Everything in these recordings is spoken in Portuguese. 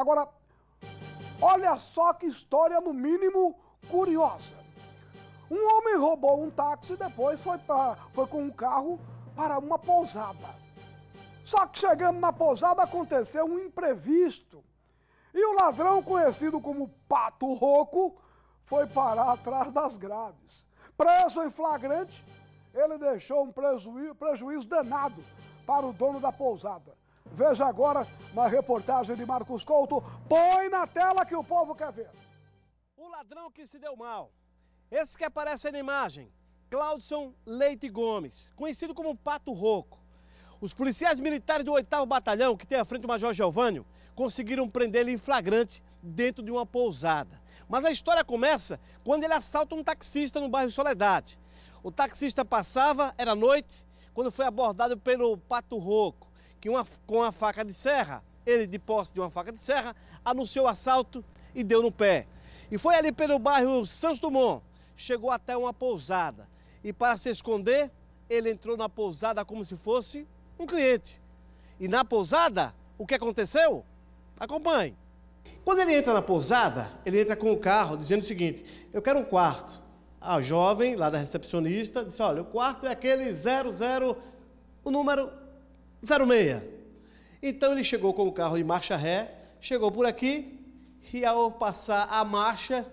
Agora, olha só que história, no mínimo, curiosa. Um homem roubou um táxi e depois foi, pra, foi com um carro para uma pousada. Só que chegando na pousada aconteceu um imprevisto. E o ladrão, conhecido como Pato Roco, foi parar atrás das grades. Preso em flagrante, ele deixou um prejuízo, prejuízo danado para o dono da pousada. Veja agora na reportagem de Marcos Couto. Põe na tela que o povo quer ver. O ladrão que se deu mal. Esse que aparece na imagem, Claudson Leite Gomes, conhecido como Pato Roco. Os policiais militares do 8 Batalhão, que tem à frente o Major Geovânio, conseguiram prendê-lo em flagrante dentro de uma pousada. Mas a história começa quando ele assalta um taxista no bairro Soledade. O taxista passava, era noite, quando foi abordado pelo Pato Roco que uma, com a faca de serra, ele de posse de uma faca de serra, anunciou o assalto e deu no pé. E foi ali pelo bairro Santos Dumont, chegou até uma pousada. E para se esconder, ele entrou na pousada como se fosse um cliente. E na pousada, o que aconteceu? Acompanhe. Quando ele entra na pousada, ele entra com o carro dizendo o seguinte: Eu quero um quarto. A jovem lá da recepcionista disse: Olha, o quarto é aquele 00, o número 06. Então ele chegou com o carro em marcha ré, chegou por aqui, e ao passar a marcha,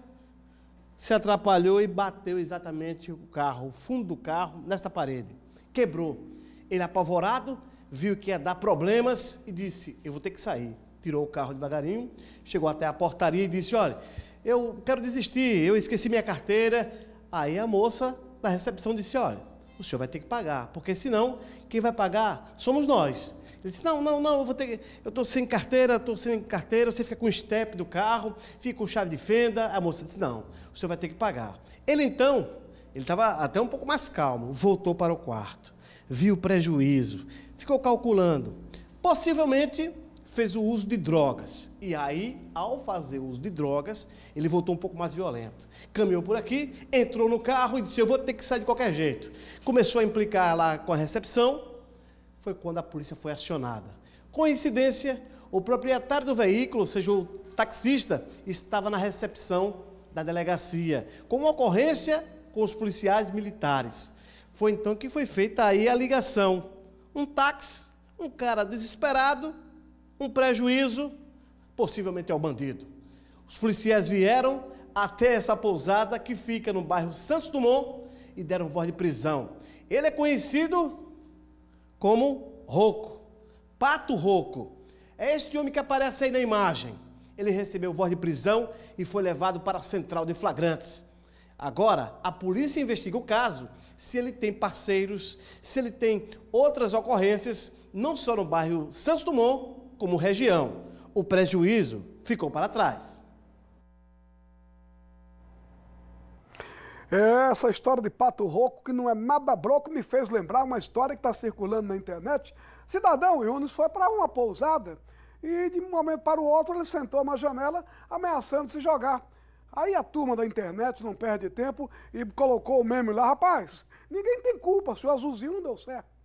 se atrapalhou e bateu exatamente o carro, o fundo do carro, nesta parede. Quebrou. Ele apavorado, viu que ia dar problemas e disse: Eu vou ter que sair. Tirou o carro devagarinho, chegou até a portaria e disse: Olha, eu quero desistir, eu esqueci minha carteira. Aí a moça da recepção disse: Olha, o senhor vai ter que pagar, porque senão quem vai pagar somos nós. Ele disse: Não, não, não, eu vou ter que, eu estou sem carteira, estou sem carteira, você fica com o step do carro, fica com chave de fenda. A moça disse: Não, o senhor vai ter que pagar. Ele então, ele estava até um pouco mais calmo, voltou para o quarto, viu o prejuízo, ficou calculando. Possivelmente fez o uso de drogas. E aí, ao fazer uso de drogas, ele voltou um pouco mais violento. Caminhou por aqui, entrou no carro e disse: Eu vou ter que sair de qualquer jeito. Começou a implicar lá com a recepção. Foi quando a polícia foi acionada. Coincidência, o proprietário do veículo, ou seja, o taxista, estava na recepção da delegacia, com uma ocorrência com os policiais militares. Foi então que foi feita aí a ligação. Um táxi, um cara desesperado, um prejuízo, possivelmente ao é bandido. Os policiais vieram até essa pousada que fica no bairro Santos Dumont e deram voz de prisão. Ele é conhecido como Roco, Pato Roco. É este homem que aparece aí na imagem. Ele recebeu voz de prisão e foi levado para a central de flagrantes. Agora, a polícia investiga o caso se ele tem parceiros, se ele tem outras ocorrências, não só no bairro Santos Dumont, como região. O prejuízo ficou para trás. É essa história de pato roco que não é mababroco, me fez lembrar uma história que está circulando na internet. Cidadão Yunus foi para uma pousada e, de um momento para o outro, ele sentou na janela ameaçando se jogar. Aí a turma da internet não perde tempo e colocou o meme lá, rapaz, ninguém tem culpa, seu azulzinho não deu certo.